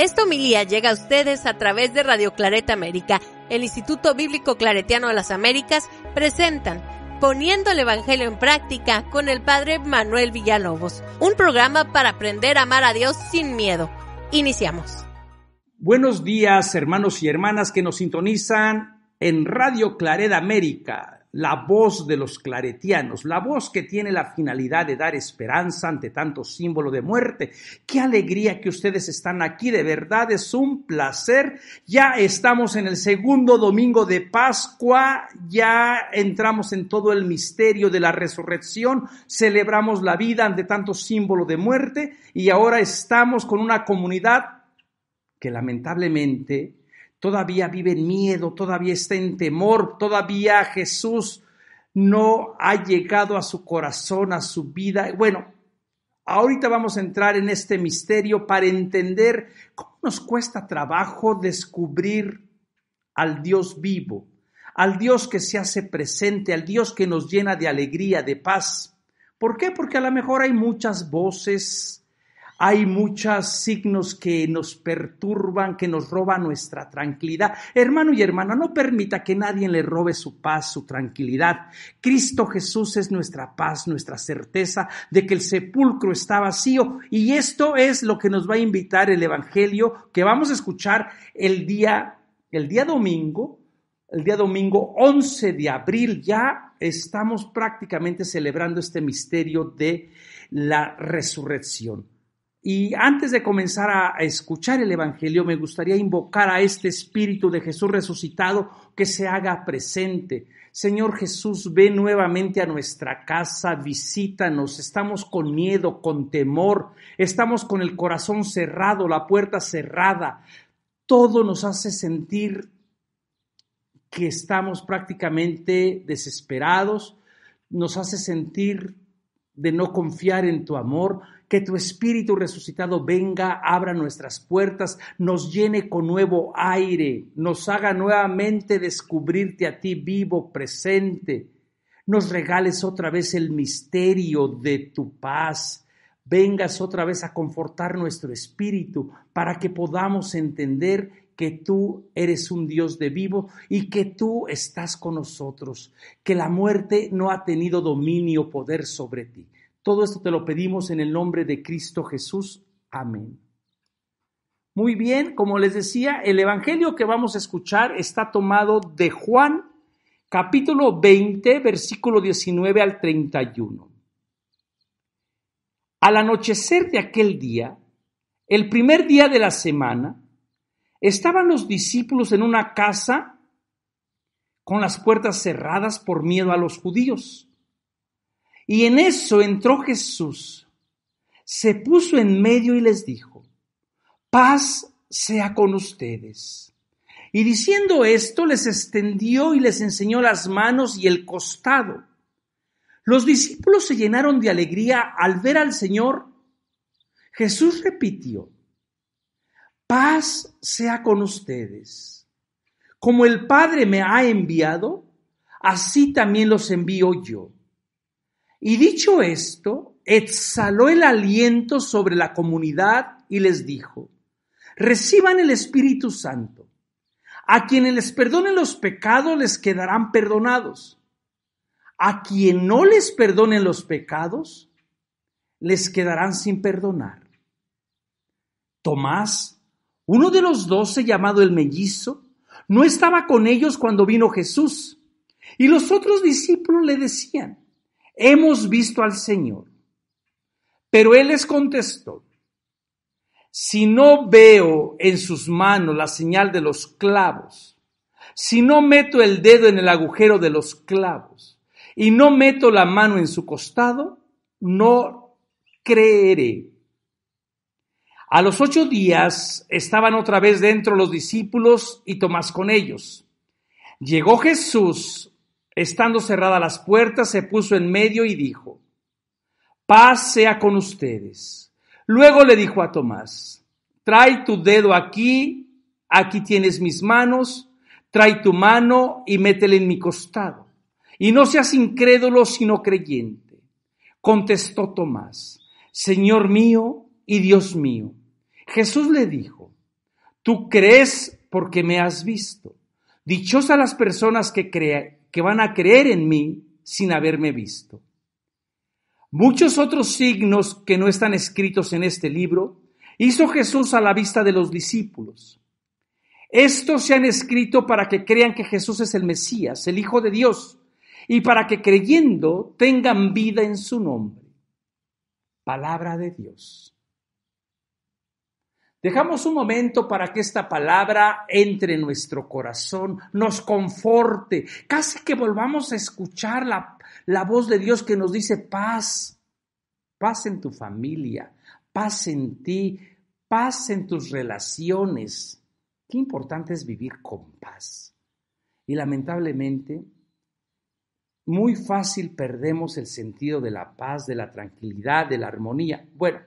Esta homilía llega a ustedes a través de Radio Claret América. El Instituto Bíblico Claretiano de las Américas presentan Poniendo el Evangelio en Práctica con el Padre Manuel Villalobos, un programa para aprender a amar a Dios sin miedo. Iniciamos. Buenos días, hermanos y hermanas que nos sintonizan en Radio Claret América la voz de los claretianos, la voz que tiene la finalidad de dar esperanza ante tanto símbolo de muerte. Qué alegría que ustedes están aquí, de verdad es un placer. Ya estamos en el segundo domingo de Pascua, ya entramos en todo el misterio de la resurrección, celebramos la vida ante tanto símbolo de muerte y ahora estamos con una comunidad que lamentablemente todavía vive en miedo, todavía está en temor, todavía Jesús no ha llegado a su corazón, a su vida. Bueno, ahorita vamos a entrar en este misterio para entender cómo nos cuesta trabajo descubrir al Dios vivo, al Dios que se hace presente, al Dios que nos llena de alegría, de paz. ¿Por qué? Porque a lo mejor hay muchas voces, hay muchos signos que nos perturban, que nos roban nuestra tranquilidad. Hermano y hermana, no permita que nadie le robe su paz, su tranquilidad. Cristo Jesús es nuestra paz, nuestra certeza de que el sepulcro está vacío. Y esto es lo que nos va a invitar el Evangelio que vamos a escuchar el día, el día domingo, el día domingo 11 de abril. Ya estamos prácticamente celebrando este misterio de la resurrección. Y antes de comenzar a, escuchar el Evangelio, me gustaría invocar a este Espíritu de Jesús resucitado que se haga presente. Señor Jesús, ve nuevamente a nuestra casa, visítanos. Estamos con miedo, con temor, estamos con el corazón cerrado, la puerta cerrada. Todo nos hace sentir que estamos prácticamente desesperados, nos hace sentir de no confiar en tu amor que tu Espíritu resucitado venga, abra nuestras puertas, nos llene con nuevo aire, nos haga nuevamente descubrirte a ti vivo, presente, nos regales otra vez el misterio de tu paz, vengas otra vez a confortar nuestro espíritu para que podamos entender que tú eres un Dios de vivo y que tú estás con nosotros, que la muerte no ha tenido dominio, o poder sobre ti. Todo esto te lo pedimos en el nombre de Cristo Jesús. Amén. Muy bien, como les decía, el Evangelio que vamos a escuchar está tomado de Juan capítulo 20, versículo 19 al 31. Al anochecer de aquel día, el primer día de la semana, estaban los discípulos en una casa con las puertas cerradas por miedo a los judíos. Y en eso entró Jesús, se puso en medio y les dijo, paz sea con ustedes. Y diciendo esto, les extendió y les enseñó las manos y el costado. Los discípulos se llenaron de alegría al ver al Señor. Jesús repitió, paz sea con ustedes. Como el Padre me ha enviado, así también los envío yo. Y dicho esto, exhaló el aliento sobre la comunidad y les dijo, reciban el Espíritu Santo. A quienes les perdonen los pecados les quedarán perdonados. A quien no les perdonen los pecados, les quedarán sin perdonar. Tomás, uno de los doce llamado el mellizo, no estaba con ellos cuando vino Jesús. Y los otros discípulos le decían, hemos visto al Señor. Pero él les contestó, si no veo en sus manos la señal de los clavos, si no meto el dedo en el agujero de los clavos y no meto la mano en su costado, no creeré. A los ocho días estaban otra vez dentro los discípulos y Tomás con ellos. Llegó Jesús estando cerradas las puertas, se puso en medio y dijo, paz sea con ustedes. Luego le dijo a Tomás, trae tu dedo aquí, aquí tienes mis manos, trae tu mano y métele en mi costado. Y no seas incrédulo, sino creyente. Contestó Tomás, Señor mío y Dios mío. Jesús le dijo, tú crees porque me has visto. Dichosa las personas que creen que van a creer en mí sin haberme visto. Muchos otros signos que no están escritos en este libro hizo Jesús a la vista de los discípulos. Estos se han escrito para que crean que Jesús es el Mesías, el Hijo de Dios, y para que creyendo tengan vida en su nombre. Palabra de Dios. Dejamos un momento para que esta palabra entre en nuestro corazón, nos conforte, casi que volvamos a escuchar la, la voz de Dios que nos dice paz, paz en tu familia, paz en ti, paz en tus relaciones. Qué importante es vivir con paz. Y lamentablemente, muy fácil perdemos el sentido de la paz, de la tranquilidad, de la armonía. Bueno,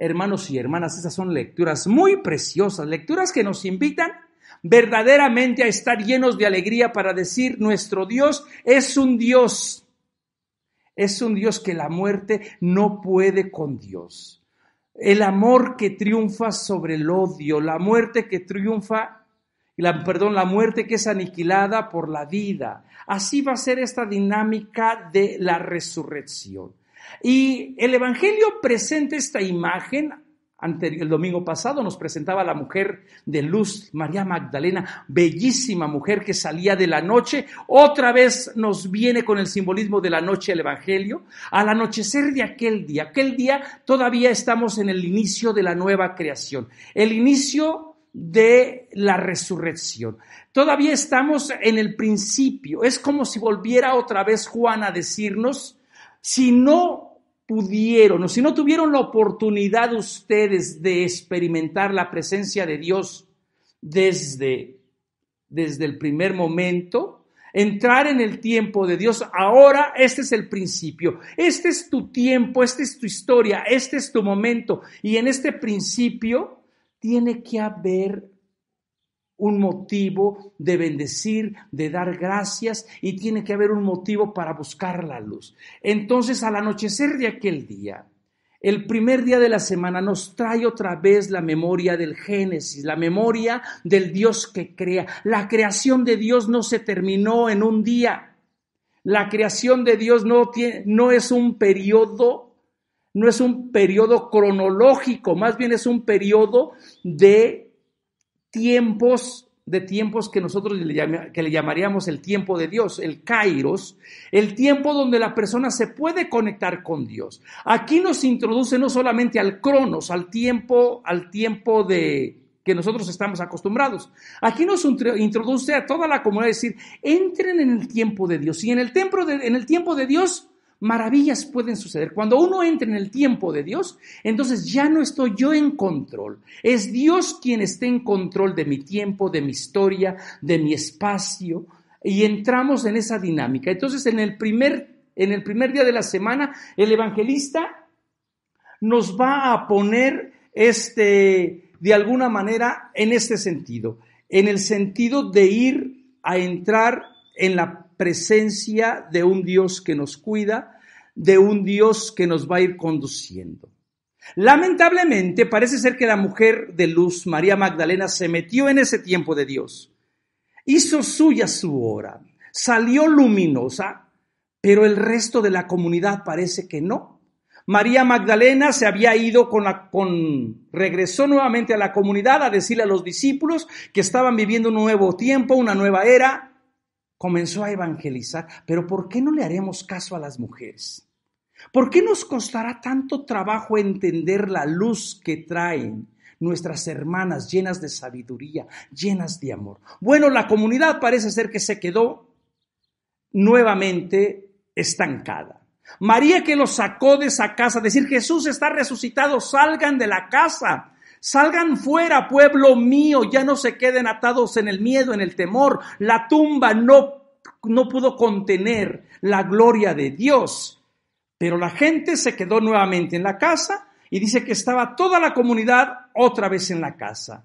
Hermanos y hermanas, esas son lecturas muy preciosas, lecturas que nos invitan verdaderamente a estar llenos de alegría para decir, nuestro Dios es un Dios. Es un Dios que la muerte no puede con Dios. El amor que triunfa sobre el odio, la muerte que triunfa, la, perdón, la muerte que es aniquilada por la vida. Así va a ser esta dinámica de la resurrección. Y el Evangelio presenta esta imagen el domingo pasado nos presentaba la mujer de luz, María Magdalena, bellísima mujer que salía de la noche. Otra vez nos viene con el simbolismo de la noche el Evangelio. Al anochecer de aquel día, aquel día todavía estamos en el inicio de la nueva creación, el inicio de la resurrección. Todavía estamos en el principio. Es como si volviera otra vez Juan a decirnos, si no pudieron o si no tuvieron la oportunidad ustedes de experimentar la presencia de Dios desde, desde el primer momento, entrar en el tiempo de Dios, ahora este es el principio, este es tu tiempo, esta es tu historia, este es tu momento y en este principio tiene que haber un motivo de bendecir, de dar gracias y tiene que haber un motivo para buscar la luz. Entonces, al anochecer de aquel día, el primer día de la semana nos trae otra vez la memoria del Génesis, la memoria del Dios que crea. La creación de Dios no se terminó en un día. La creación de Dios no, tiene, no es un periodo, no es un periodo cronológico, más bien es un periodo de tiempos de tiempos que nosotros le, que le llamaríamos el tiempo de Dios, el kairos, el tiempo donde la persona se puede conectar con Dios. Aquí nos introduce no solamente al cronos, al tiempo, al tiempo de que nosotros estamos acostumbrados. Aquí nos introduce a toda la comunidad, es decir, entren en el tiempo de Dios. Y en el, templo en el tiempo de Dios maravillas pueden suceder. Cuando uno entra en el tiempo de Dios, entonces ya no estoy yo en control. Es Dios quien esté en control de mi tiempo, de mi historia, de mi espacio. Y entramos en esa dinámica. Entonces, en el primer, en el primer día de la semana, el evangelista nos va a poner este, de alguna manera en este sentido, en el sentido de ir a entrar en la presencia de un Dios que nos cuida, de un Dios que nos va a ir conduciendo. Lamentablemente parece ser que la mujer de luz, María Magdalena, se metió en ese tiempo de Dios. Hizo suya su hora, salió luminosa, pero el resto de la comunidad parece que no. María Magdalena se había ido con la, con, regresó nuevamente a la comunidad a decirle a los discípulos que estaban viviendo un nuevo tiempo, una nueva era. Comenzó a evangelizar, pero ¿por qué no le haremos caso a las mujeres? ¿Por qué nos costará tanto trabajo entender la luz que traen nuestras hermanas llenas de sabiduría, llenas de amor? Bueno, la comunidad parece ser que se quedó nuevamente estancada. María que los sacó de esa casa, decir Jesús está resucitado, salgan de la casa, Salgan fuera, pueblo mío, ya no se queden atados en el miedo, en el temor. La tumba no, no pudo contener la gloria de Dios. Pero la gente se quedó nuevamente en la casa y dice que estaba toda la comunidad otra vez en la casa.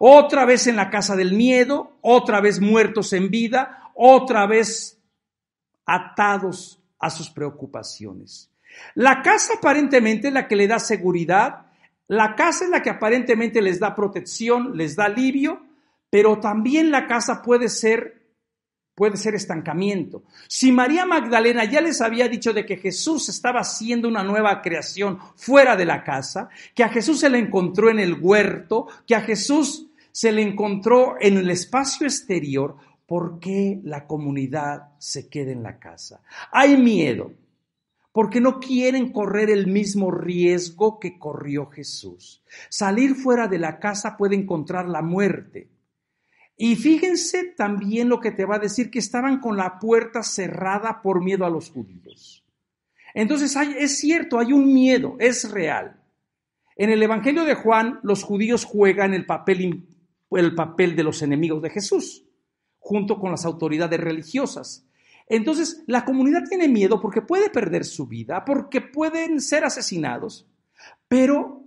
Otra vez en la casa del miedo, otra vez muertos en vida, otra vez atados a sus preocupaciones. La casa aparentemente es la que le da seguridad, la casa es la que aparentemente les da protección, les da alivio, pero también la casa puede ser puede ser estancamiento. Si María Magdalena ya les había dicho de que Jesús estaba haciendo una nueva creación fuera de la casa, que a Jesús se le encontró en el huerto, que a Jesús se le encontró en el espacio exterior, ¿por qué la comunidad se queda en la casa? Hay miedo, porque no quieren correr el mismo riesgo que corrió Jesús. Salir fuera de la casa puede encontrar la muerte. Y fíjense también lo que te va a decir, que estaban con la puerta cerrada por miedo a los judíos. Entonces es cierto, hay un miedo, es real. En el Evangelio de Juan, los judíos juegan el papel, el papel de los enemigos de Jesús, junto con las autoridades religiosas. Entonces, la comunidad tiene miedo porque puede perder su vida, porque pueden ser asesinados, pero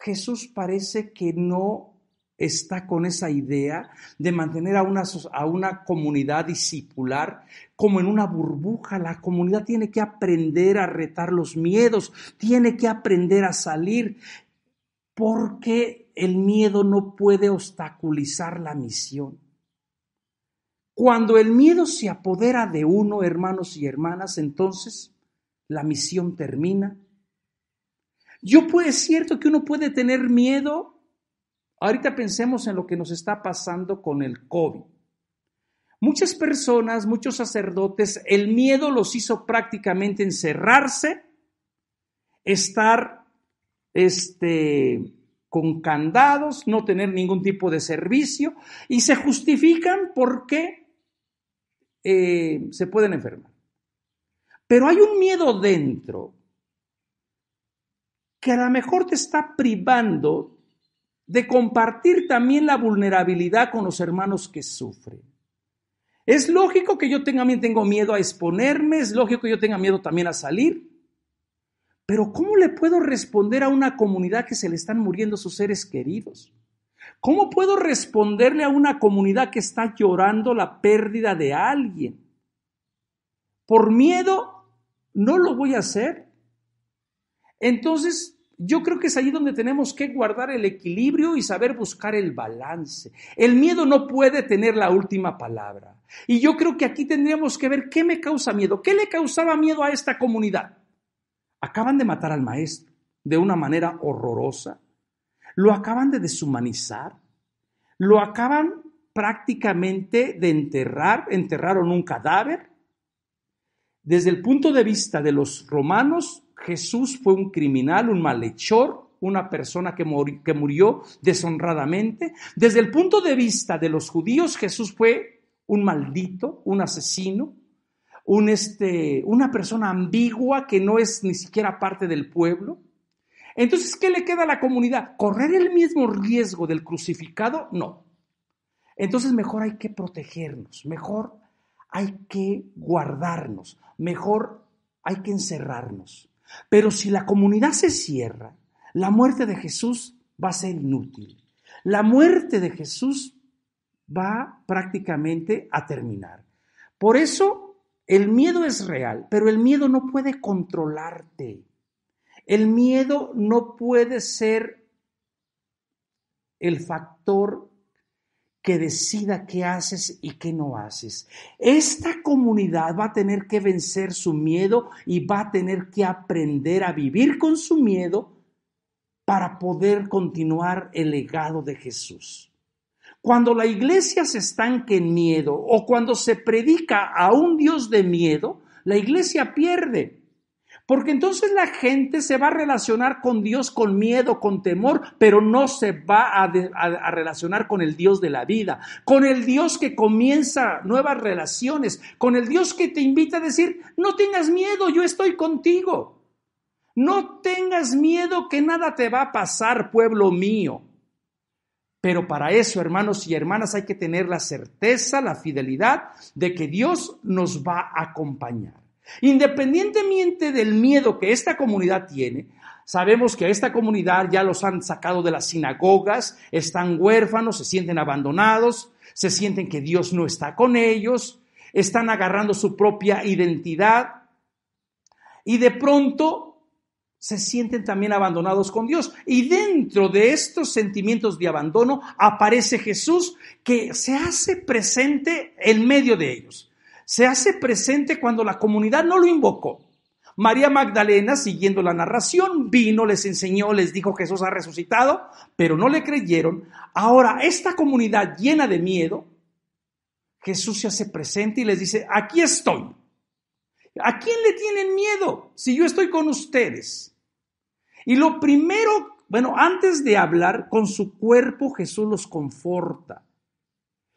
Jesús parece que no está con esa idea de mantener a una, a una comunidad discipular como en una burbuja. La comunidad tiene que aprender a retar los miedos, tiene que aprender a salir, porque el miedo no puede obstaculizar la misión. Cuando el miedo se apodera de uno, hermanos y hermanas, entonces la misión termina. Yo puede es cierto que uno puede tener miedo Ahorita pensemos en lo que nos está pasando con el COVID. Muchas personas, muchos sacerdotes, el miedo los hizo prácticamente encerrarse, estar este, con candados, no tener ningún tipo de servicio y se justifican porque eh, se pueden enfermar. Pero hay un miedo dentro que a lo mejor te está privando de compartir también la vulnerabilidad con los hermanos que sufren. Es lógico que yo también tengo miedo a exponerme, es lógico que yo tenga miedo también a salir, pero ¿cómo le puedo responder a una comunidad que se le están muriendo sus seres queridos? ¿Cómo puedo responderle a una comunidad que está llorando la pérdida de alguien? Por miedo, no lo voy a hacer. Entonces, yo creo que es allí donde tenemos que guardar el equilibrio y saber buscar el balance. El miedo no puede tener la última palabra. Y yo creo que aquí tendríamos que ver qué me causa miedo, qué le causaba miedo a esta comunidad. Acaban de matar al maestro de una manera horrorosa, lo acaban de deshumanizar, lo acaban prácticamente de enterrar, enterraron un cadáver, desde el punto de vista de los romanos, Jesús fue un criminal, un malhechor, una persona que, murió, deshonradamente. Desde el punto de vista de los judíos, Jesús fue un maldito, un asesino, este, una persona ambigua que no es ni siquiera parte del pueblo. Entonces, ¿qué le queda a la comunidad? ¿Correr el mismo riesgo del crucificado? No. Entonces, mejor hay que protegernos, mejor hay que guardarnos, mejor hay que encerrarnos. Pero si la comunidad se cierra, la muerte de Jesús va a ser inútil. La muerte de Jesús va prácticamente a terminar. Por eso el miedo es real, pero el miedo no puede controlarte. El miedo no puede ser el factor que decida qué haces y qué no haces. Esta comunidad va a tener que vencer su miedo y va a tener que aprender a vivir con su miedo para poder continuar el legado de Jesús. Cuando la iglesia se estanque en miedo o cuando se predica a un Dios de miedo, la iglesia pierde. Porque entonces la gente se va a relacionar con Dios con miedo, con temor, pero no se va a, relacionar con el Dios de la vida, con el Dios que comienza nuevas relaciones, con el Dios que te invita a decir, no tengas miedo, yo estoy contigo. No tengas miedo que nada te va a pasar, pueblo mío. Pero para eso, hermanos y hermanas, hay que tener la certeza, la fidelidad de que Dios nos va a acompañar. Independientemente del miedo que esta comunidad tiene, sabemos que a esta comunidad ya los han sacado de las sinagogas, están huérfanos, se sienten abandonados, se sienten que Dios no está con ellos, están agarrando su propia identidad y de pronto se sienten también abandonados con Dios. Y dentro de estos sentimientos de abandono aparece Jesús que se hace presente en medio de ellos se hace presente cuando la comunidad no lo invocó. María Magdalena, siguiendo la narración, vino, les enseñó, les dijo Jesús ha resucitado, pero no le creyeron. Ahora, esta comunidad llena de miedo, Jesús se hace presente y les dice, aquí estoy. ¿A quién le tienen miedo si yo estoy con ustedes? Y lo primero, bueno, antes de hablar, con su cuerpo Jesús los conforta.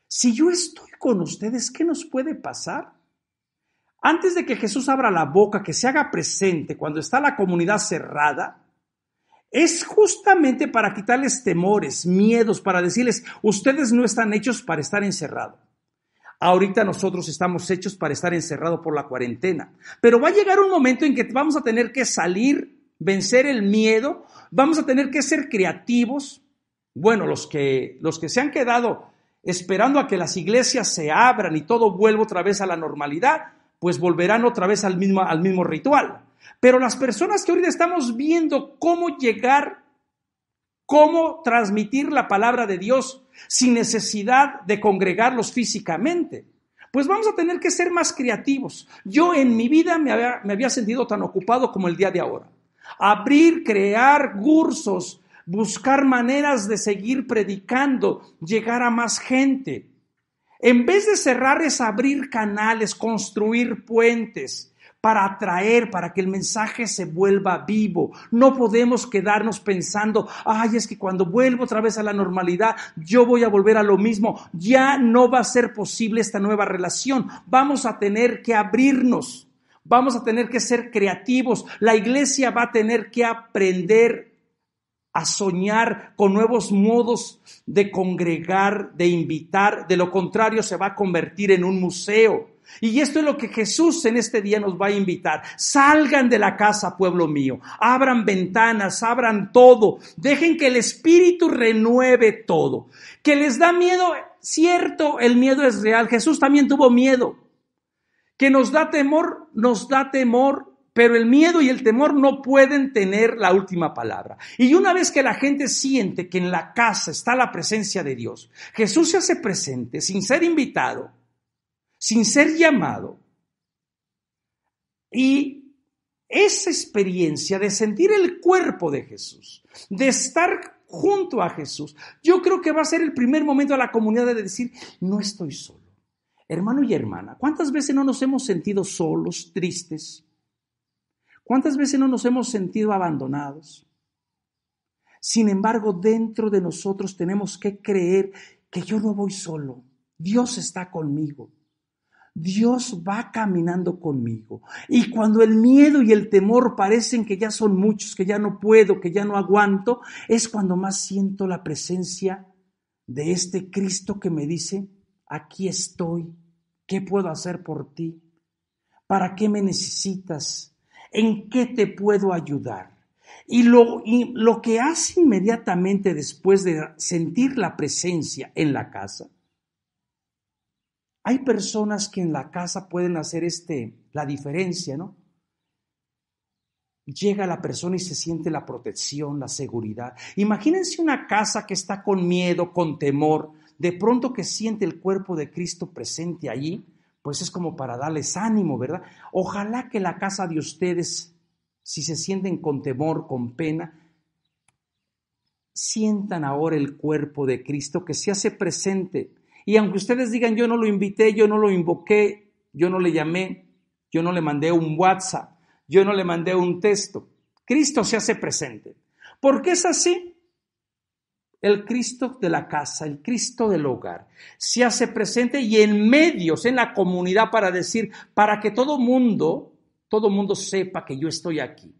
Si yo estoy con ustedes, ¿qué nos puede pasar? Antes de que Jesús abra la boca, que se haga presente cuando está la comunidad cerrada, es justamente para quitarles temores, miedos, para decirles, ustedes no están hechos para estar encerrados. Ahorita nosotros estamos hechos para estar encerrados por la cuarentena. Pero va a llegar un momento en que vamos a tener que salir, vencer el miedo, vamos a tener que ser creativos. Bueno, los que, los que se han quedado esperando a que las iglesias se abran y todo vuelva otra vez a la normalidad, pues volverán otra vez al mismo, al mismo ritual. Pero las personas que ahorita estamos viendo cómo llegar, cómo transmitir la palabra de Dios sin necesidad de congregarlos físicamente, pues vamos a tener que ser más creativos. Yo en mi vida me había, me había sentido tan ocupado como el día de ahora. Abrir, crear cursos, buscar maneras de seguir predicando, llegar a más gente. En vez de cerrar es abrir canales, construir puentes para atraer, para que el mensaje se vuelva vivo. No podemos quedarnos pensando, ay, es que cuando vuelvo otra vez a la normalidad, yo voy a volver a lo mismo. Ya no va a ser posible esta nueva relación. Vamos a tener que abrirnos, vamos a tener que ser creativos. La iglesia va a tener que aprender a soñar con nuevos modos de congregar, de invitar. De lo contrario, se va a convertir en un museo. Y esto es lo que Jesús en este día nos va a invitar. Salgan de la casa, pueblo mío. Abran ventanas, abran todo. Dejen que el Espíritu renueve todo. Que les da miedo, cierto, el miedo es real. Jesús también tuvo miedo. Que nos da temor, nos da temor pero el miedo y el temor no pueden tener la última palabra. Y una vez que la gente siente que en la casa está la presencia de Dios, Jesús se hace presente sin ser invitado, sin ser llamado. Y esa experiencia de sentir el cuerpo de Jesús, de estar junto a Jesús, yo creo que va a ser el primer momento a la comunidad de decir, no estoy solo. Hermano y hermana, ¿cuántas veces no nos hemos sentido solos, tristes, ¿Cuántas veces no nos hemos sentido abandonados? Sin embargo, dentro de nosotros tenemos que creer que yo no voy solo. Dios está conmigo. Dios va caminando conmigo. Y cuando el miedo y el temor parecen que ya son muchos, que ya no puedo, que ya no aguanto, es cuando más siento la presencia de este Cristo que me dice, aquí estoy, ¿qué puedo hacer por ti? ¿Para qué me necesitas? ¿en qué te puedo ayudar? Y lo, que hace inmediatamente después de sentir la presencia en la casa, hay personas que en la casa pueden hacer este, la diferencia, ¿no? Llega la persona y se siente la protección, la seguridad. Imagínense una casa que está con miedo, con temor, de pronto que siente el cuerpo de Cristo presente allí, pues es como para darles ánimo, ¿verdad? Ojalá que la casa de ustedes, si se sienten con temor, con pena, sientan ahora el cuerpo de Cristo que se hace presente. Y aunque ustedes digan, yo no lo invité, yo no lo invoqué, yo no le llamé, yo no le mandé un WhatsApp, yo no le mandé un texto, Cristo se hace presente. ¿Por qué es así? el Cristo de la casa, el Cristo del hogar, se hace presente y en medios, en la comunidad para decir, para que todo mundo, todo mundo sepa que yo estoy aquí.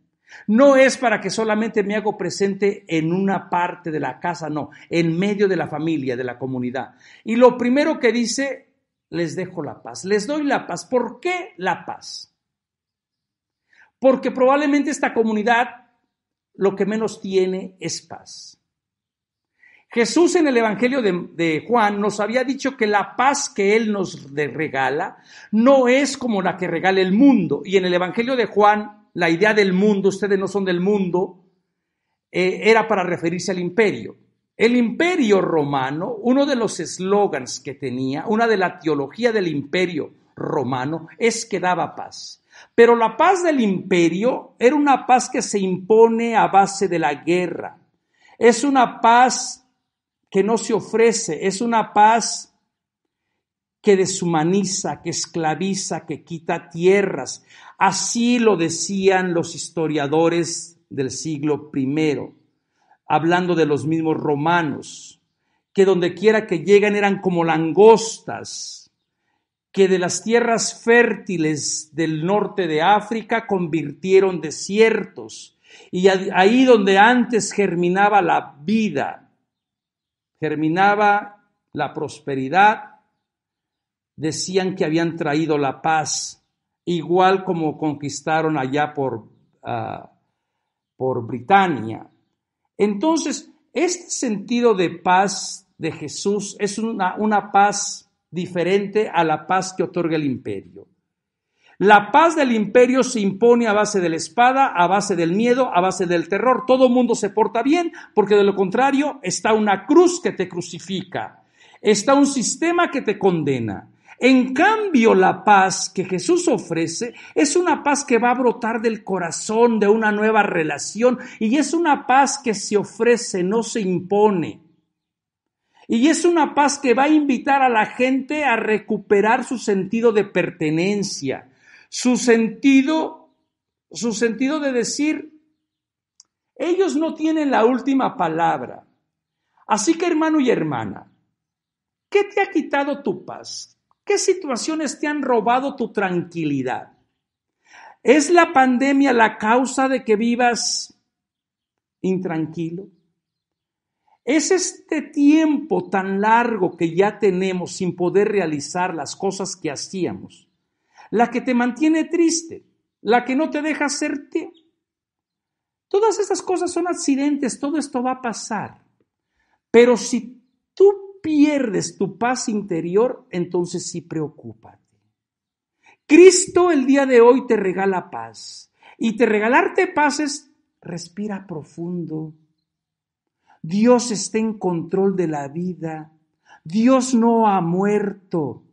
No es para que solamente me hago presente en una parte de la casa, no, en medio de la familia, de la comunidad. Y lo primero que dice, les dejo la paz, les doy la paz. ¿Por qué la paz? Porque probablemente esta comunidad lo que menos tiene es paz. Jesús en el Evangelio de, Juan nos había dicho que la paz que Él nos regala no es como la que regala el mundo. Y en el Evangelio de Juan, la idea del mundo, ustedes no son del mundo, eh, era para referirse al imperio. El imperio romano, uno de los eslogans que tenía, una de la teología del imperio romano, es que daba paz. Pero la paz del imperio era una paz que se impone a base de la guerra. Es una paz que no se ofrece, es una paz que deshumaniza, que esclaviza, que quita tierras. Así lo decían los historiadores del siglo I, hablando de los mismos romanos, que donde quiera que llegan eran como langostas, que de las tierras fértiles del norte de África convirtieron desiertos, y ahí donde antes germinaba la vida, germinaba la prosperidad, decían que habían traído la paz, igual como conquistaron allá por, ah, por Britania. Entonces, este sentido de paz de Jesús es una, una paz diferente a la paz que otorga el imperio. La paz del imperio se impone a base de la espada, a base del miedo, a base del terror. Todo mundo se porta bien porque de lo contrario está una cruz que te crucifica, está un sistema que te condena. En cambio, la paz que Jesús ofrece es una paz que va a brotar del corazón de una nueva relación y es una paz que se ofrece, no se impone. Y es una paz que va a invitar a la gente a recuperar su sentido de pertenencia, su sentido, su sentido de decir, ellos no tienen la última palabra. Así que hermano y hermana, ¿qué te ha quitado tu paz? ¿Qué situaciones te han robado tu tranquilidad? ¿Es la pandemia la causa de que vivas intranquilo? ¿Es este tiempo tan largo que ya tenemos sin poder realizar las cosas que hacíamos la que te mantiene triste, la que no te deja serte, Todas estas cosas son accidentes, todo esto va a pasar. Pero si tú pierdes tu paz interior, entonces sí preocúpate. Cristo el día de hoy te regala paz. Y te regalarte paz es respira profundo. Dios está en control de la vida. Dios no ha muerto.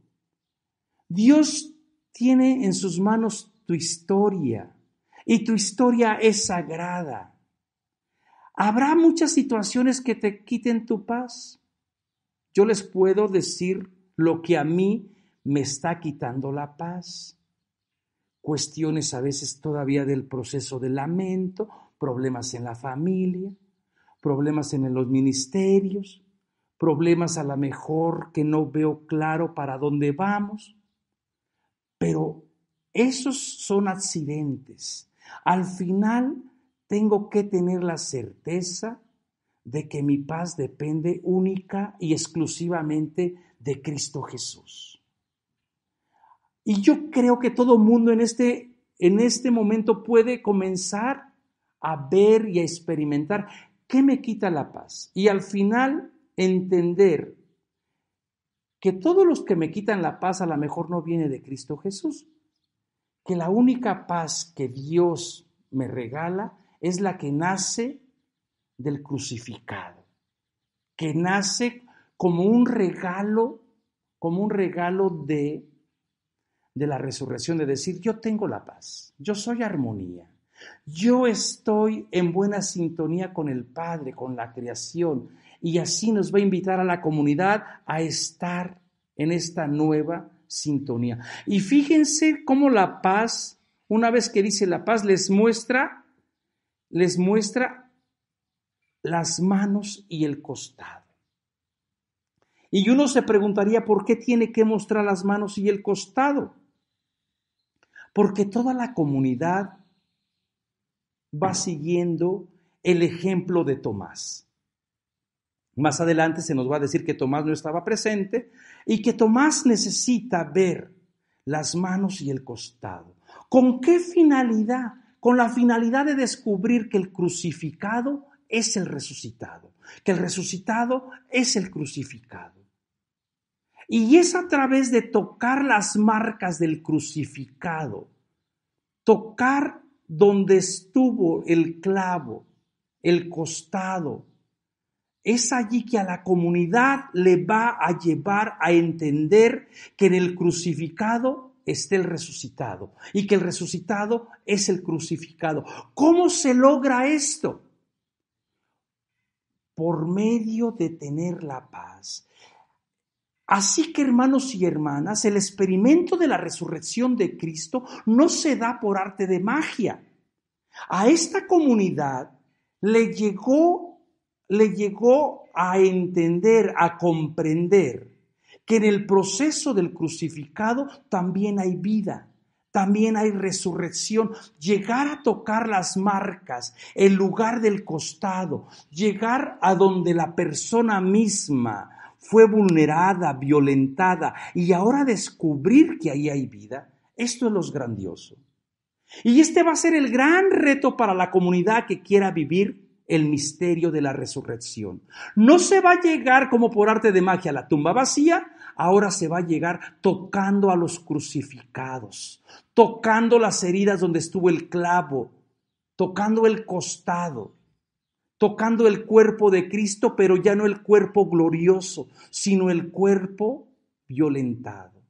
Dios tiene en sus manos tu historia y tu historia es sagrada. Habrá muchas situaciones que te quiten tu paz. Yo les puedo decir lo que a mí me está quitando la paz. Cuestiones a veces todavía del proceso de lamento, problemas en la familia, problemas en los ministerios, problemas a la mejor que no veo claro para dónde vamos pero esos son accidentes. Al final tengo que tener la certeza de que mi paz depende única y exclusivamente de Cristo Jesús. Y yo creo que todo mundo en este, en este momento puede comenzar a ver y a experimentar qué me quita la paz. Y al final entender que todos los que me quitan la paz a lo mejor no viene de Cristo Jesús, que la única paz que Dios me regala es la que nace del crucificado, que nace como un regalo, como un regalo de, de la resurrección, de decir, yo tengo la paz, yo soy armonía, yo estoy en buena sintonía con el Padre, con la creación, y así nos va a invitar a la comunidad a estar en esta nueva sintonía. Y fíjense cómo la paz, una vez que dice la paz, les muestra, les muestra las manos y el costado. Y uno se preguntaría por qué tiene que mostrar las manos y el costado. Porque toda la comunidad va siguiendo el ejemplo de Tomás. Más adelante se nos va a decir que Tomás no estaba presente y que Tomás necesita ver las manos y el costado. ¿Con qué finalidad? Con la finalidad de descubrir que el crucificado es el resucitado, que el resucitado es el crucificado. Y es a través de tocar las marcas del crucificado, tocar donde estuvo el clavo, el costado, es allí que a la comunidad le va a llevar a entender que en el crucificado está el resucitado y que el resucitado es el crucificado. ¿Cómo se logra esto? Por medio de tener la paz. Así que hermanos y hermanas, el experimento de la resurrección de Cristo no se da por arte de magia. A esta comunidad le llegó le llegó a entender, a comprender que en el proceso del crucificado también hay vida, también hay resurrección. Llegar a tocar las marcas, el lugar del costado, llegar a donde la persona misma fue vulnerada, violentada, y ahora descubrir que ahí hay vida, esto es lo grandioso. Y este va a ser el gran reto para la comunidad que quiera vivir el misterio de la resurrección. No se va a llegar como por arte de magia a la tumba vacía, ahora se va a llegar tocando a los crucificados, tocando las heridas donde estuvo el clavo, tocando el costado, tocando el cuerpo de Cristo, pero ya no el cuerpo glorioso, sino el cuerpo violentado.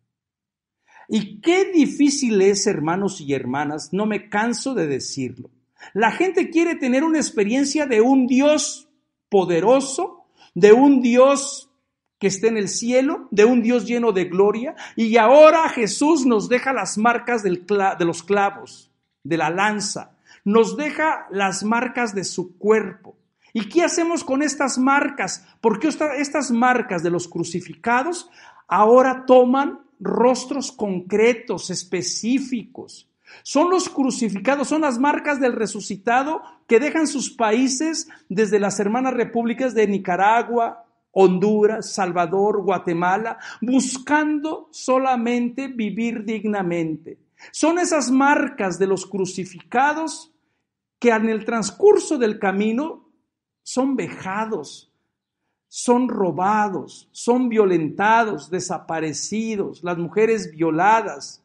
Y qué difícil es, hermanos y hermanas, no me canso de decirlo la gente quiere tener una experiencia de un Dios poderoso, de un Dios que esté en el cielo, de un Dios lleno de gloria. Y ahora Jesús nos deja las marcas de los clavos, de la lanza, nos deja las marcas de su cuerpo. ¿Y qué hacemos con estas marcas? Porque estas marcas de los crucificados ahora toman rostros concretos, específicos. Son los crucificados, son las marcas del resucitado que dejan sus países desde las hermanas repúblicas de Nicaragua, Honduras, Salvador, Guatemala, buscando solamente vivir dignamente. Son esas marcas de los crucificados que en el transcurso del camino son vejados, son robados, son violentados, desaparecidos, las mujeres violadas,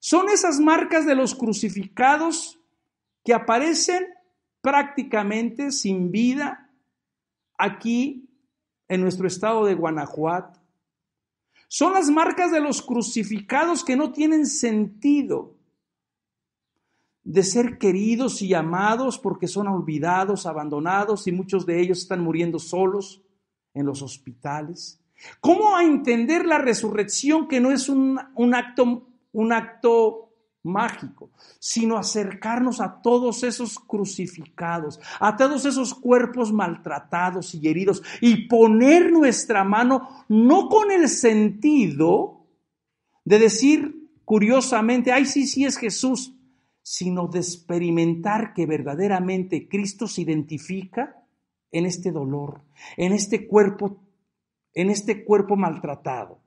son esas marcas de los crucificados que aparecen prácticamente sin vida aquí en nuestro estado de Guanajuato. Son las marcas de los crucificados que no tienen sentido de ser queridos y amados porque son olvidados, abandonados y muchos de ellos están muriendo solos en los hospitales. ¿Cómo a entender la resurrección que no es un, un acto un acto mágico, sino acercarnos a todos esos crucificados, a todos esos cuerpos maltratados y heridos, y poner nuestra mano no con el sentido de decir curiosamente, ay, sí, sí es Jesús, sino de experimentar que verdaderamente Cristo se identifica en este dolor, en este cuerpo, en este cuerpo maltratado.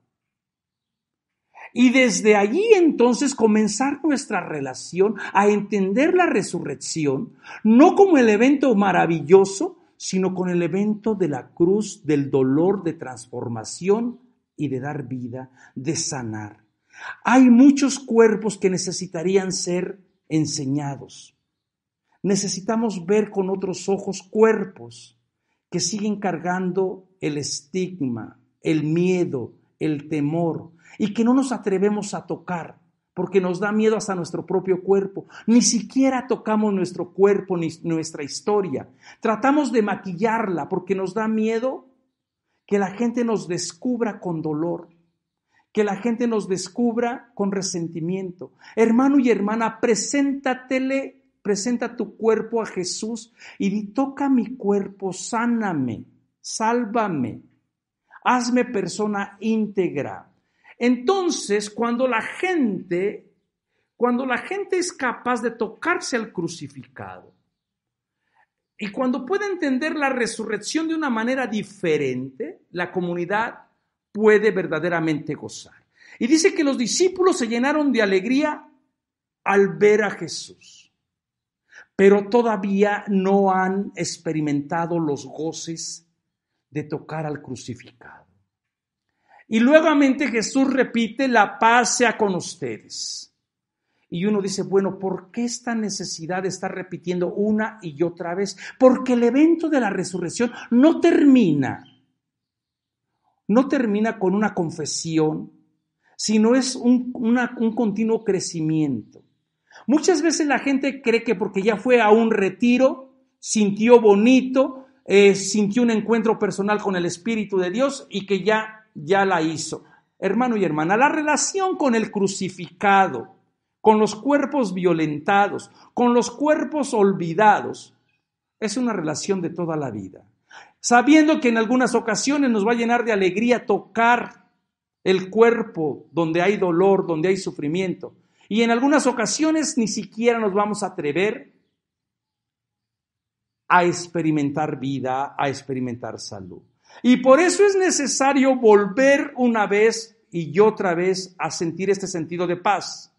Y desde allí entonces comenzar nuestra relación a entender la resurrección, no como el evento maravilloso, sino con el evento de la cruz, del dolor de transformación y de dar vida, de sanar. Hay muchos cuerpos que necesitarían ser enseñados. Necesitamos ver con otros ojos cuerpos que siguen cargando el estigma, el miedo, el temor y que no nos atrevemos a tocar porque nos da miedo hasta nuestro propio cuerpo. Ni siquiera tocamos nuestro cuerpo ni nuestra historia. Tratamos de maquillarla porque nos da miedo que la gente nos descubra con dolor, que la gente nos descubra con resentimiento. Hermano y hermana, preséntatele, presenta tu cuerpo a Jesús y di, toca mi cuerpo, sáname, sálvame, hazme persona íntegra. Entonces, cuando la gente, cuando la gente es capaz de tocarse al crucificado, y cuando puede entender la resurrección de una manera diferente, la comunidad puede verdaderamente gozar. Y dice que los discípulos se llenaron de alegría al ver a Jesús, pero todavía no han experimentado los goces de tocar al crucificado. Y nuevamente Jesús repite, la paz sea con ustedes. Y uno dice, bueno, ¿por qué esta necesidad de estar repitiendo una y otra vez? Porque el evento de la resurrección no termina, no termina con una confesión, sino es un, un continuo crecimiento. Muchas veces la gente cree que porque ya fue a un retiro, sintió bonito, eh, sintió un encuentro personal con el Espíritu de Dios y que ya, ya la hizo. Hermano y hermana, la relación con el crucificado, con los cuerpos violentados, con los cuerpos olvidados, es una relación de toda la vida. Sabiendo que en algunas ocasiones nos va a llenar de alegría tocar el cuerpo donde hay dolor, donde hay sufrimiento. Y en algunas ocasiones ni siquiera nos vamos a atrever a experimentar vida, a experimentar salud. Y por eso es necesario volver una vez y otra vez a sentir este sentido de paz.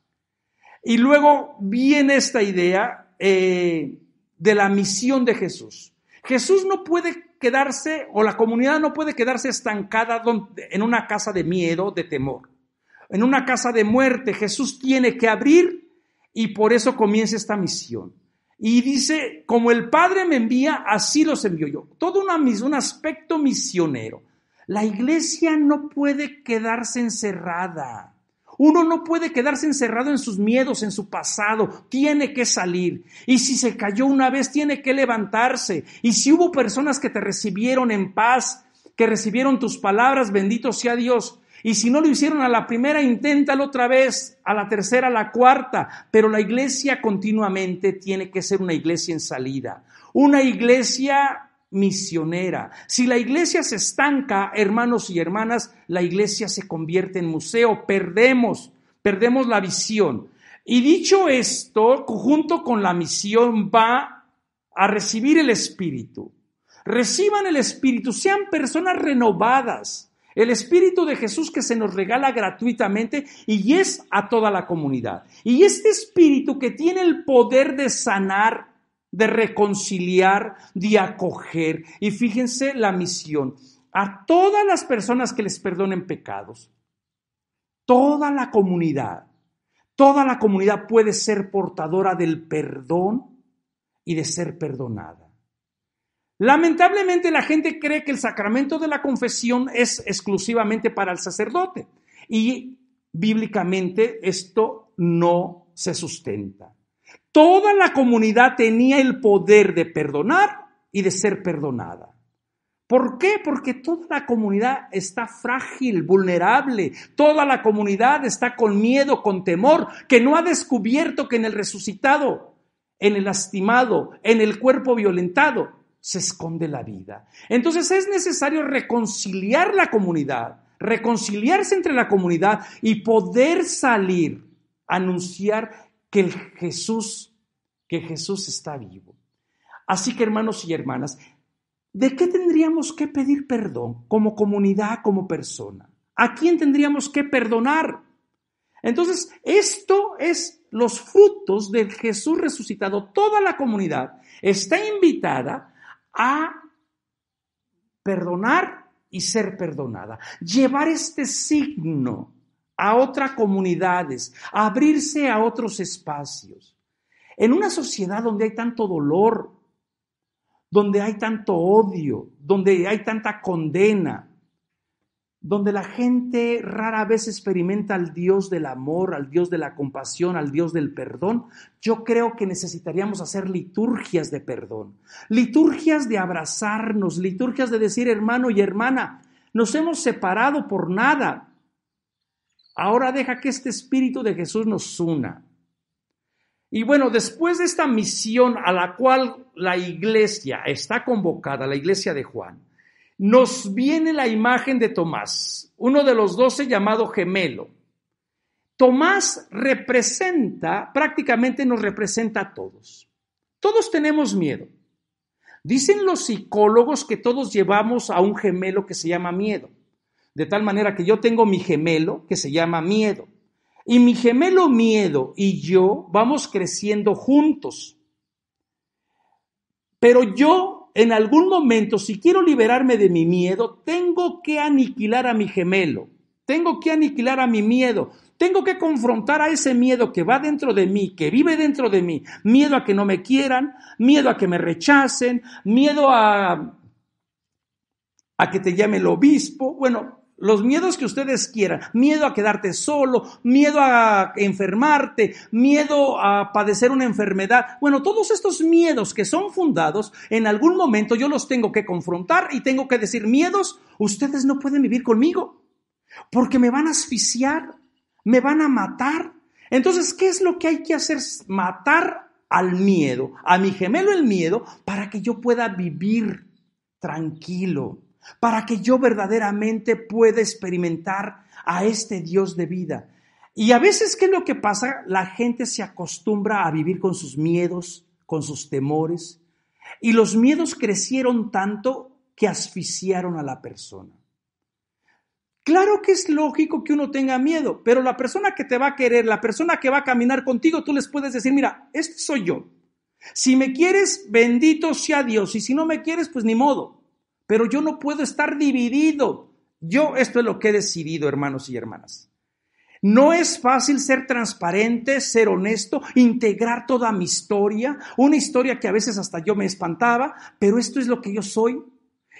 Y luego viene esta idea eh, de la misión de Jesús. Jesús no puede quedarse, o la comunidad no puede quedarse estancada en una casa de miedo, de temor, en una casa de muerte. Jesús tiene que abrir y por eso comienza esta misión. Y dice, como el Padre me envía, así los envío yo. Todo un aspecto misionero. La iglesia no puede quedarse encerrada. Uno no puede quedarse encerrado en sus miedos, en su pasado. Tiene que salir. Y si se cayó una vez, tiene que levantarse. Y si hubo personas que te recibieron en paz, que recibieron tus palabras, bendito sea Dios. Y si no lo hicieron a la primera, inténtalo otra vez, a la tercera, a la cuarta. Pero la iglesia continuamente tiene que ser una iglesia en salida, una iglesia misionera. Si la iglesia se estanca, hermanos y hermanas, la iglesia se convierte en museo, perdemos, perdemos la visión. Y dicho esto, junto con la misión va a recibir el Espíritu. Reciban el Espíritu, sean personas renovadas. El Espíritu de Jesús que se nos regala gratuitamente y es a toda la comunidad. Y este Espíritu que tiene el poder de sanar, de reconciliar, de acoger. Y fíjense la misión. A todas las personas que les perdonen pecados, toda la comunidad, toda la comunidad puede ser portadora del perdón y de ser perdonada. Lamentablemente la gente cree que el sacramento de la confesión es exclusivamente para el sacerdote y bíblicamente esto no se sustenta. Toda la comunidad tenía el poder de perdonar y de ser perdonada. ¿Por qué? Porque toda la comunidad está frágil, vulnerable, toda la comunidad está con miedo, con temor, que no ha descubierto que en el resucitado, en el lastimado, en el cuerpo violentado, se esconde la vida. Entonces es necesario reconciliar la comunidad, reconciliarse entre la comunidad y poder salir, anunciar que Jesús, que Jesús está vivo. Así que hermanos y hermanas, ¿de qué tendríamos que pedir perdón como comunidad, como persona? ¿A quién tendríamos que perdonar? Entonces, esto es los frutos del Jesús resucitado. Toda la comunidad está invitada a perdonar y ser perdonada. Llevar este signo a otras comunidades, abrirse a otros espacios. En una sociedad donde hay tanto dolor, donde hay tanto odio, donde hay tanta condena, donde la gente rara vez experimenta al Dios del amor, al Dios de la compasión, al Dios del perdón, yo creo que necesitaríamos hacer liturgias de perdón, liturgias de abrazarnos, liturgias de decir hermano y hermana, nos hemos separado por nada. Ahora deja que este Espíritu de Jesús nos una. Y bueno, después de esta misión a la cual la iglesia está convocada, la iglesia de Juan, nos viene la imagen de Tomás, uno de los doce llamado gemelo. Tomás representa, prácticamente nos representa a todos. Todos tenemos miedo. Dicen los psicólogos que todos llevamos a un gemelo que se llama miedo. De tal manera que yo tengo mi gemelo que se llama miedo. Y mi gemelo miedo y yo vamos creciendo juntos. Pero yo en algún momento, si quiero liberarme de mi miedo, tengo que aniquilar a mi gemelo, tengo que aniquilar a mi miedo, tengo que confrontar a ese miedo que va dentro de mí, que vive dentro de mí, miedo a que no me quieran, miedo a que me rechacen, miedo a, a que te llame el obispo, bueno, los miedos que ustedes quieran, miedo a quedarte solo, miedo a enfermarte, miedo a padecer una enfermedad. Bueno, todos estos miedos que son fundados, en algún momento yo los tengo que confrontar y tengo que decir, miedos, ustedes no pueden vivir conmigo, porque me van a asfixiar, me van a matar. Entonces, ¿qué es lo que hay que hacer? Matar al miedo, a mi gemelo el miedo, para que yo pueda vivir tranquilo para que yo verdaderamente pueda experimentar a este Dios de vida. Y a veces, ¿qué es lo que pasa? La gente se acostumbra a vivir con sus miedos, con sus temores, y los miedos crecieron tanto que asfixiaron a la persona. Claro que es lógico que uno tenga miedo, pero la persona que te va a querer, la persona que va a caminar contigo, tú les puedes decir, mira, este soy yo. Si me quieres, bendito sea Dios, y si no me quieres, pues ni modo pero yo no puedo estar dividido. Yo esto es lo que he decidido, hermanos y hermanas. No es fácil ser transparente, ser honesto, integrar toda mi historia, una historia que a veces hasta yo me espantaba, pero esto es lo que yo soy.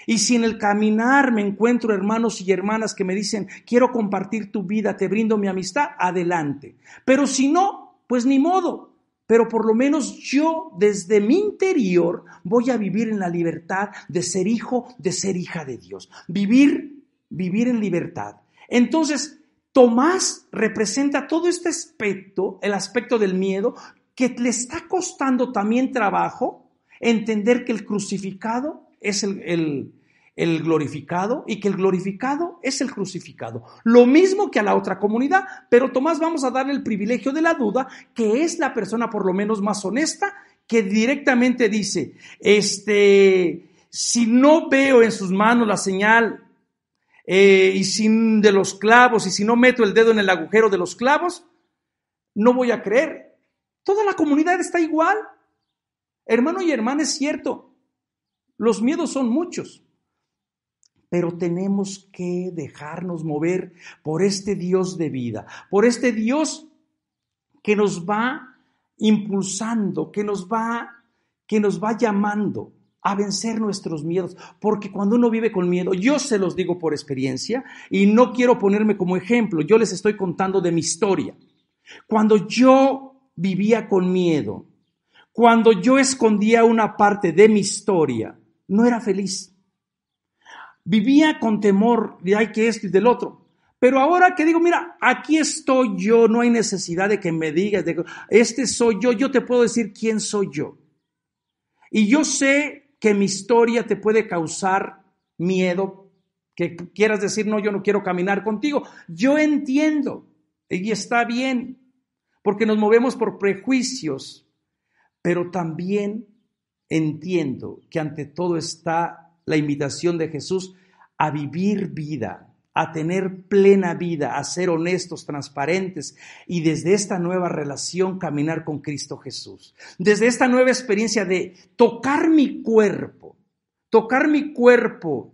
Y si en el caminar me encuentro hermanos y hermanas que me dicen, quiero compartir tu vida, te brindo mi amistad, adelante. Pero si no, pues ni modo, pero por lo menos yo desde mi interior voy a vivir en la libertad de ser hijo, de ser hija de Dios. Vivir, vivir en libertad. Entonces, Tomás representa todo este aspecto, el aspecto del miedo, que le está costando también trabajo entender que el crucificado es el, el el glorificado y que el glorificado es el crucificado. Lo mismo que a la otra comunidad, pero Tomás vamos a darle el privilegio de la duda, que es la persona por lo menos más honesta, que directamente dice, este, si no veo en sus manos la señal eh, y sin de los clavos y si no meto el dedo en el agujero de los clavos, no voy a creer. Toda la comunidad está igual. Hermano y hermana, es cierto. Los miedos son muchos. Pero tenemos que dejarnos mover por este Dios de vida, por este Dios que nos va impulsando, que nos va, que nos va llamando a vencer nuestros miedos, porque cuando uno vive con miedo, yo se los digo por experiencia y no quiero ponerme como ejemplo, yo les estoy contando de mi historia. Cuando yo vivía con miedo, cuando yo escondía una parte de mi historia, no era feliz vivía con temor de hay que esto y del otro. Pero ahora que digo, mira, aquí estoy yo, no hay necesidad de que me digas, de, este soy yo, yo te puedo decir quién soy yo. Y yo sé que mi historia te puede causar miedo, que quieras decir, no, yo no quiero caminar contigo. Yo entiendo, y está bien, porque nos movemos por prejuicios, pero también entiendo que ante todo está la invitación de Jesús a vivir vida, a tener plena vida, a ser honestos, transparentes y desde esta nueva relación caminar con Cristo Jesús. Desde esta nueva experiencia de tocar mi cuerpo, tocar mi cuerpo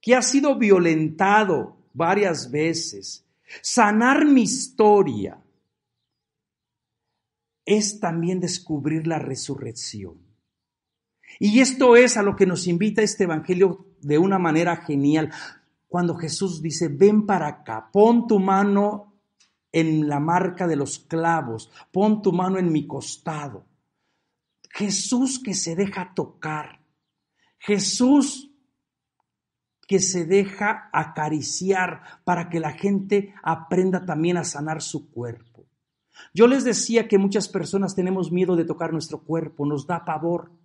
que ha sido violentado varias veces, sanar mi historia, es también descubrir la resurrección. Y esto es a lo que nos invita este Evangelio de una manera genial. Cuando Jesús dice, ven para acá, pon tu mano en la marca de los clavos, pon tu mano en mi costado. Jesús que se deja tocar, Jesús que se deja acariciar para que la gente aprenda también a sanar su cuerpo. Yo les decía que muchas personas tenemos miedo de tocar nuestro cuerpo, nos da pavor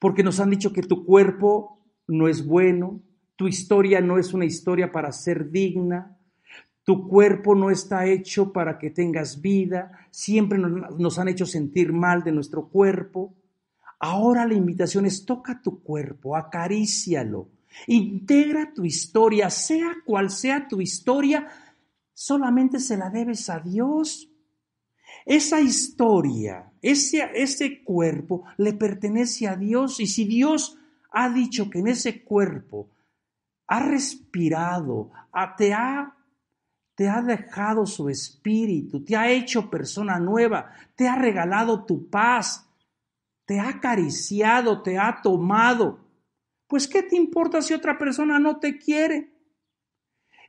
porque nos han dicho que tu cuerpo no es bueno, tu historia no es una historia para ser digna, tu cuerpo no está hecho para que tengas vida, siempre nos han hecho sentir mal de nuestro cuerpo. Ahora la invitación es toca tu cuerpo, acarícialo, integra tu historia, sea cual sea tu historia, solamente se la debes a Dios esa historia, ese, cuerpo le pertenece a Dios y si Dios ha dicho que en ese cuerpo ha respirado, te, ha, te ha dejado su espíritu, te ha hecho persona nueva, te ha regalado tu paz, te ha acariciado, te ha tomado. Pues ¿qué te importa si otra persona no te quiere?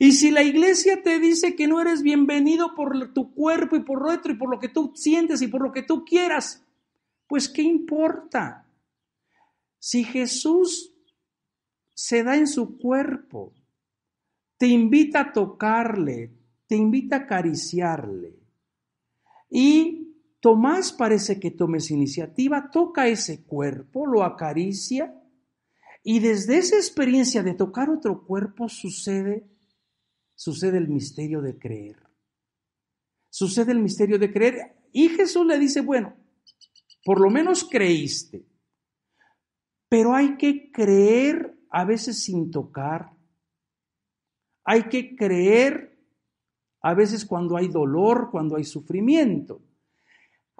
Y si la iglesia te dice que no eres bienvenido por tu cuerpo y por otro, y por lo que tú sientes y por lo que tú quieras, pues ¿qué importa? Si Jesús se da en su cuerpo, te invita a tocarle, te invita a acariciarle. Y Tomás parece que tomes iniciativa, toca ese cuerpo, lo acaricia, y desde esa experiencia de tocar otro cuerpo sucede sucede el misterio de creer. Sucede el misterio de creer y Jesús le dice, bueno, por lo menos creíste, pero hay que creer a veces sin tocar. Hay que creer a veces cuando hay dolor, cuando hay sufrimiento.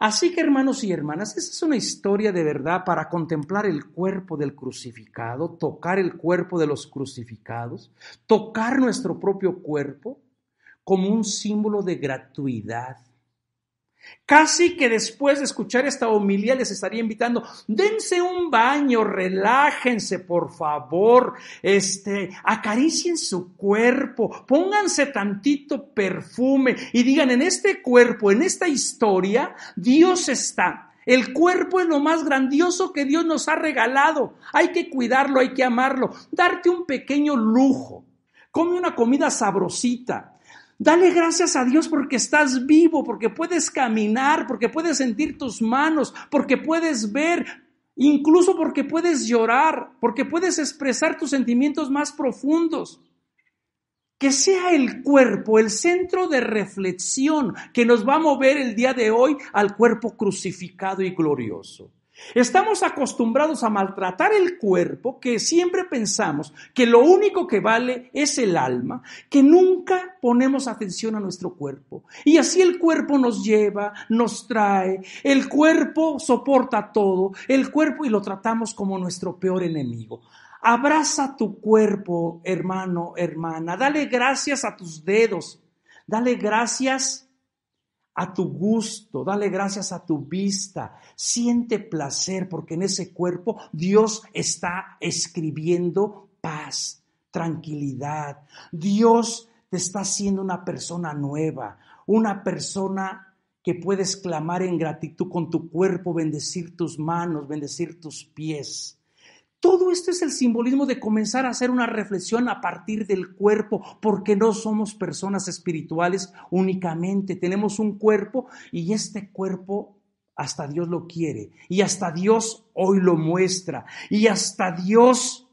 Así que hermanos y hermanas, esa es una historia de verdad para contemplar el cuerpo del crucificado, tocar el cuerpo de los crucificados, tocar nuestro propio cuerpo como un símbolo de gratuidad Casi que después de escuchar esta homilía les estaría invitando, dense un baño, relájense por favor, este, acaricien su cuerpo, pónganse tantito perfume y digan, en este cuerpo, en esta historia, Dios está. El cuerpo es lo más grandioso que Dios nos ha regalado. Hay que cuidarlo, hay que amarlo, darte un pequeño lujo. Come una comida sabrosita, Dale gracias a Dios porque estás vivo, porque puedes caminar, porque puedes sentir tus manos, porque puedes ver, incluso porque puedes llorar, porque puedes expresar tus sentimientos más profundos. Que sea el cuerpo el centro de reflexión que nos va a mover el día de hoy al cuerpo crucificado y glorioso. Estamos acostumbrados a maltratar el cuerpo, que siempre pensamos que lo único que vale es el alma, que nunca ponemos atención a nuestro cuerpo. Y así el cuerpo nos lleva, nos trae, el cuerpo soporta todo, el cuerpo y lo tratamos como nuestro peor enemigo. Abraza tu cuerpo, hermano, hermana, dale gracias a tus dedos, dale gracias a tu gusto, dale gracias a tu vista, siente placer porque en ese cuerpo Dios está escribiendo paz, tranquilidad. Dios te está haciendo una persona nueva, una persona que puedes clamar en gratitud con tu cuerpo, bendecir tus manos, bendecir tus pies. Todo esto es el simbolismo de comenzar a hacer una reflexión a partir del cuerpo, porque no somos personas espirituales únicamente, tenemos un cuerpo y este cuerpo hasta Dios lo quiere y hasta Dios hoy lo muestra y hasta Dios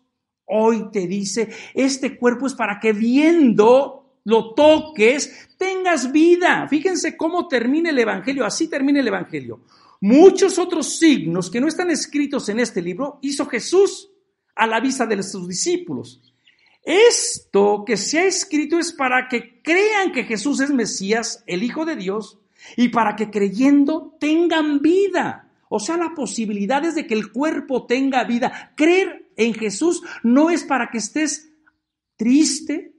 hoy te dice, este cuerpo es para que viendo lo toques, tengas vida. Fíjense cómo termina el Evangelio, así termina el Evangelio. Muchos otros signos que no están escritos en este libro hizo Jesús a la vista de sus discípulos. Esto que se ha escrito es para que crean que Jesús es Mesías, el Hijo de Dios, y para que creyendo tengan vida. O sea, la posibilidad es de que el cuerpo tenga vida. Creer en Jesús no es para que estés triste,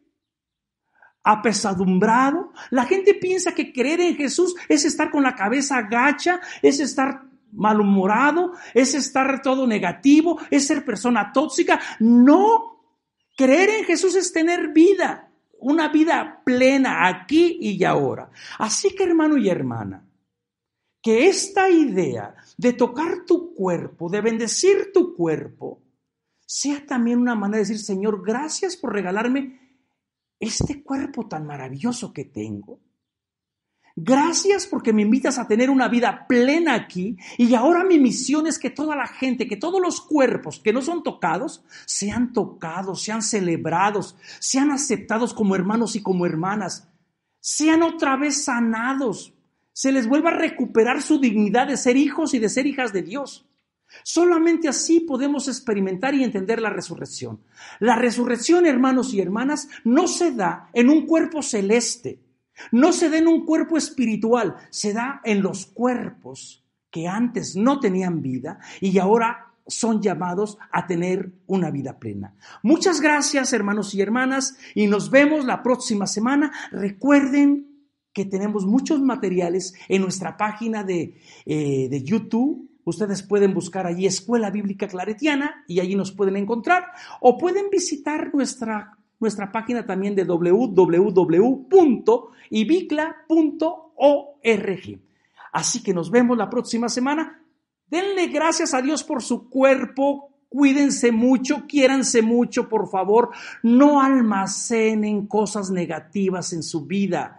apesadumbrado. La gente piensa que creer en Jesús es estar con la cabeza gacha, es estar malhumorado, es estar todo negativo, es ser persona tóxica. No, creer en Jesús es tener vida, una vida plena aquí y ahora. Así que hermano y hermana, que esta idea de tocar tu cuerpo, de bendecir tu cuerpo, sea también una manera de decir, Señor, gracias por regalarme este cuerpo tan maravilloso que tengo. Gracias porque me invitas a tener una vida plena aquí y ahora mi misión es que toda la gente, que todos los cuerpos que no son tocados, sean tocados, sean celebrados, sean aceptados como hermanos y como hermanas, sean otra vez sanados, se les vuelva a recuperar su dignidad de ser hijos y de ser hijas de Dios. Solamente así podemos experimentar y entender la resurrección. La resurrección, hermanos y hermanas, no se da en un cuerpo celeste, no se da en un cuerpo espiritual, se da en los cuerpos que antes no tenían vida y ahora son llamados a tener una vida plena. Muchas gracias, hermanos y hermanas, y nos vemos la próxima semana. Recuerden que tenemos muchos materiales en nuestra página de, eh, de YouTube Ustedes pueden buscar allí Escuela Bíblica Claretiana y allí nos pueden encontrar o pueden visitar nuestra, nuestra página también de www.ibicla.org. Así que nos vemos la próxima semana. Denle gracias a Dios por su cuerpo. Cuídense mucho, quiéranse mucho, por favor. No almacenen cosas negativas en su vida.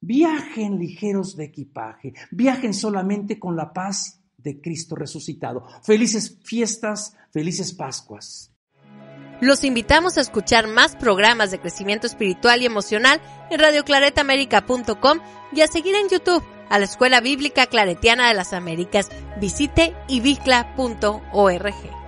Viajen ligeros de equipaje. Viajen solamente con la paz de Cristo resucitado. Felices fiestas, felices Pascuas. Los invitamos a escuchar más programas de crecimiento espiritual y emocional en radioclaretamerica.com y a seguir en YouTube a la Escuela Bíblica Claretiana de las Américas. Visite ibicla.org.